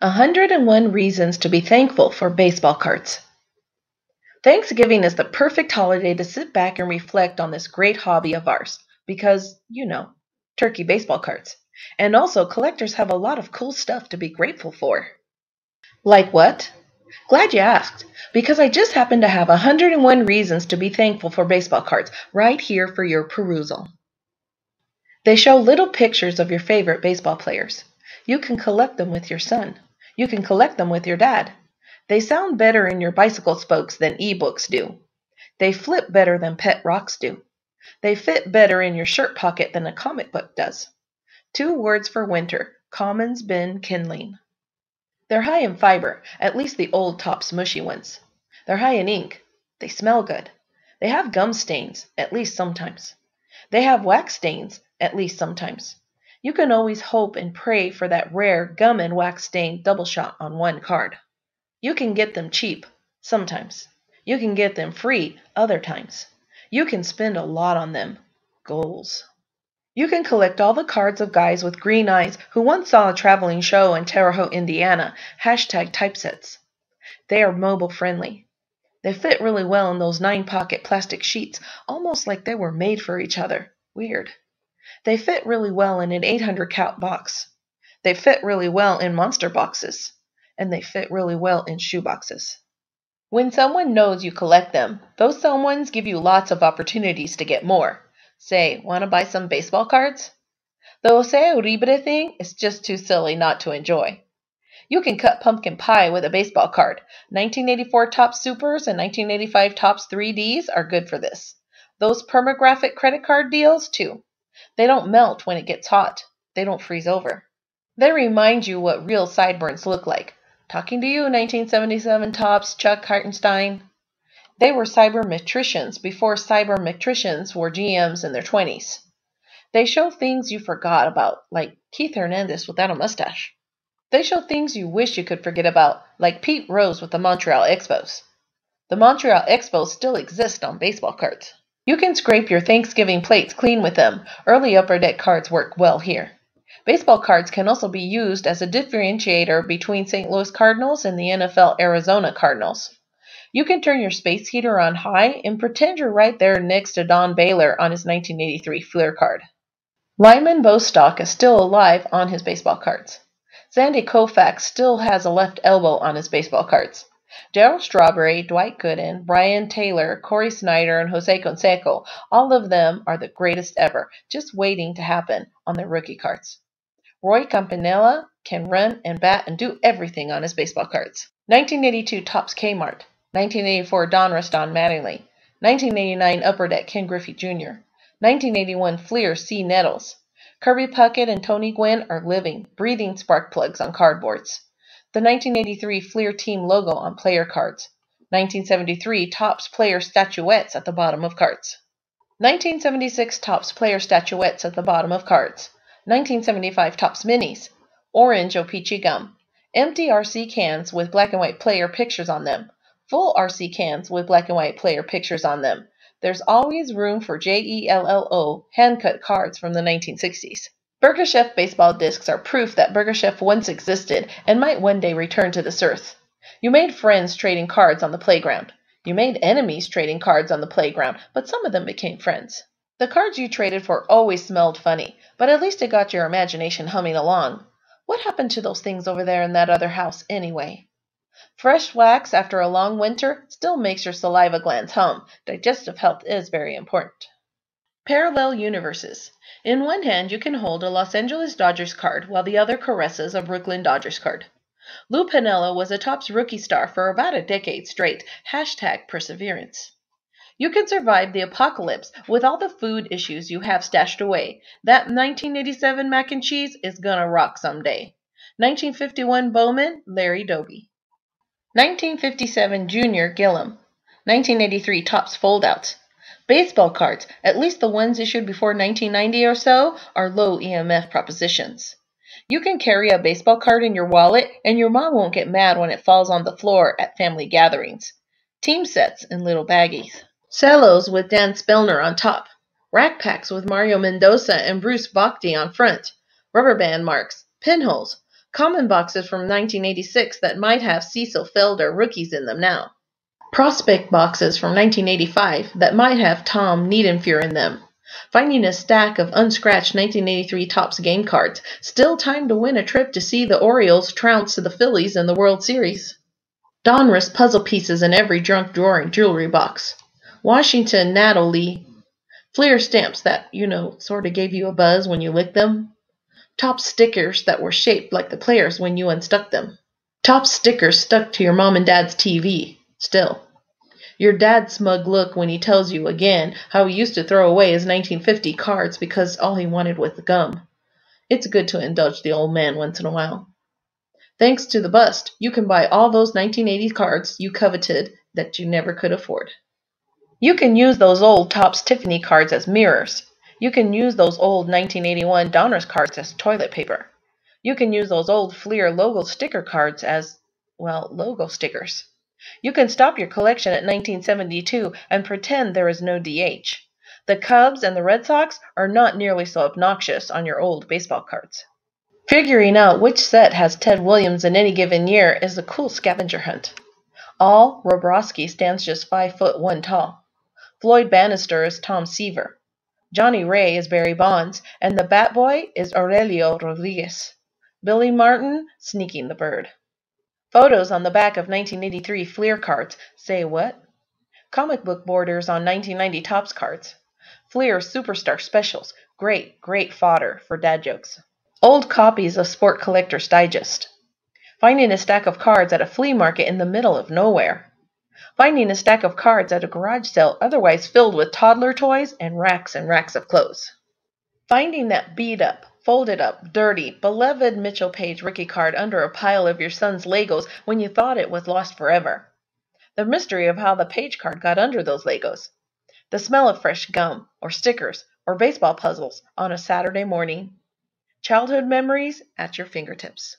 101 Reasons to be Thankful for Baseball Cards. Thanksgiving is the perfect holiday to sit back and reflect on this great hobby of ours because, you know, turkey baseball cards. And also, collectors have a lot of cool stuff to be grateful for. Like what? Glad you asked, because I just happen to have 101 reasons to be thankful for baseball cards right here for your perusal. They show little pictures of your favorite baseball players. You can collect them with your son. You can collect them with your dad. They sound better in your bicycle spokes than e-books do. They flip better than pet rocks do. They fit better in your shirt pocket than a comic book does. Two words for winter, commons bin kindling. They're high in fiber, at least the old tops mushy ones. They're high in ink. They smell good. They have gum stains, at least sometimes. They have wax stains, at least sometimes. You can always hope and pray for that rare gum and wax stained double shot on one card. You can get them cheap sometimes. You can get them free other times. You can spend a lot on them. Goals. You can collect all the cards of guys with green eyes who once saw a traveling show in Terre Haute, Indiana. Hashtag typesets. They are mobile friendly. They fit really well in those nine pocket plastic sheets, almost like they were made for each other. Weird. They fit really well in an 800 count box. They fit really well in monster boxes. And they fit really well in shoe boxes. When someone knows you collect them, those someones give you lots of opportunities to get more. Say, want to buy some baseball cards? The Osea Uribe thing is just too silly not to enjoy. You can cut pumpkin pie with a baseball card. 1984 Top Supers and 1985 Tops 3Ds are good for this. Those permagraphic credit card deals, too. They don't melt when it gets hot. They don't freeze over. They remind you what real sideburns look like. Talking to you, 1977 tops, Chuck Hartenstein. They were cybermetricians before cybermetricians were GMs in their 20s. They show things you forgot about, like Keith Hernandez without a mustache. They show things you wish you could forget about, like Pete Rose with the Montreal Expos. The Montreal Expos still exist on baseball cards. You can scrape your Thanksgiving plates clean with them. Early upper deck cards work well here. Baseball cards can also be used as a differentiator between St. Louis Cardinals and the NFL Arizona Cardinals. You can turn your space heater on high and pretend you're right there next to Don Baylor on his 1983 Fleer card. Lyman Bostock is still alive on his baseball cards. Sandy Koufax still has a left elbow on his baseball cards. Daryl Strawberry, Dwight Gooden, Brian Taylor, Corey Snyder, and Jose conseco all of them are the greatest ever, just waiting to happen on their rookie cards. Roy Campanella can run and bat and do everything on his baseball cards. 1982 Topps Kmart, 1984 Don Raston Mattingly, 1989 Upper Deck Ken Griffey Jr., 1981 Fleer C. Nettles. Kirby Puckett and Tony Gwynn are living, breathing spark plugs on cardboards. The 1983 Fleer team logo on player cards. 1973 Tops player statuettes at the bottom of cards. 1976 Tops player statuettes at the bottom of cards. 1975 Tops minis. Orange or peachy gum. Empty RC cans with black and white player pictures on them. Full RC cans with black and white player pictures on them. There's always room for JELLO hand cut cards from the 1960s. Burger baseball discs are proof that Burger once existed and might one day return to this earth. You made friends trading cards on the playground. You made enemies trading cards on the playground, but some of them became friends. The cards you traded for always smelled funny, but at least it got your imagination humming along. What happened to those things over there in that other house, anyway? Fresh wax after a long winter still makes your saliva glands hum. Digestive health is very important. Parallel universes. In one hand, you can hold a Los Angeles Dodgers card while the other caresses a Brooklyn Dodgers card. Lou Pinella was a Topps rookie star for about a decade straight. Hashtag perseverance. You can survive the apocalypse with all the food issues you have stashed away. That 1987 mac and cheese is gonna rock someday. 1951 Bowman, Larry Doby. 1957 Junior Gillum. 1983 Topps Foldouts. Baseball cards, at least the ones issued before 1990 or so, are low EMF propositions. You can carry a baseball card in your wallet and your mom won't get mad when it falls on the floor at family gatherings. Team sets in little baggies. Cellos with Dan Spellner on top. Rack packs with Mario Mendoza and Bruce Bocty on front. Rubber band marks. Pinholes. Common boxes from 1986 that might have Cecil Felder rookies in them now prospect boxes from 1985 that might have Tom Niedenfuer in them. Finding a stack of unscratched 1983 Topps game cards, still time to win a trip to see the Orioles trounce the Phillies in the World Series. Donruss puzzle pieces in every junk drawer and jewelry box. Washington Natalie Fleer stamps that, you know, sort of gave you a buzz when you licked them. Top stickers that were shaped like the players when you unstuck them. Top stickers stuck to your mom and dad's TV. Still, your dad's smug look when he tells you again how he used to throw away his 1950 cards because all he wanted was the gum. It's good to indulge the old man once in a while. Thanks to the bust, you can buy all those 1980 cards you coveted that you never could afford. You can use those old Topps Tiffany cards as mirrors. You can use those old 1981 Donner's cards as toilet paper. You can use those old Fleer logo sticker cards as, well, logo stickers. You can stop your collection at 1972 and pretend there is no DH. The Cubs and the Red Sox are not nearly so obnoxious on your old baseball cards. Figuring out which set has Ted Williams in any given year is a cool scavenger hunt. All Robrowski stands just 5 foot 1 tall. Floyd Bannister is Tom Seaver. Johnny Ray is Barry Bonds, and the bat boy is Aurelio Rodriguez. Billy Martin, sneaking the bird. Photos on the back of 1983 Fleer carts say what? Comic book borders on 1990 Topps carts. Fleer Superstar specials. Great, great fodder for dad jokes. Old copies of Sport Collector's Digest. Finding a stack of cards at a flea market in the middle of nowhere. Finding a stack of cards at a garage sale otherwise filled with toddler toys and racks and racks of clothes. Finding that beat up, folded up, dirty, beloved Mitchell Page Ricky card under a pile of your son's Legos when you thought it was lost forever. The mystery of how the Page card got under those Legos. The smell of fresh gum, or stickers, or baseball puzzles on a Saturday morning. Childhood memories at your fingertips.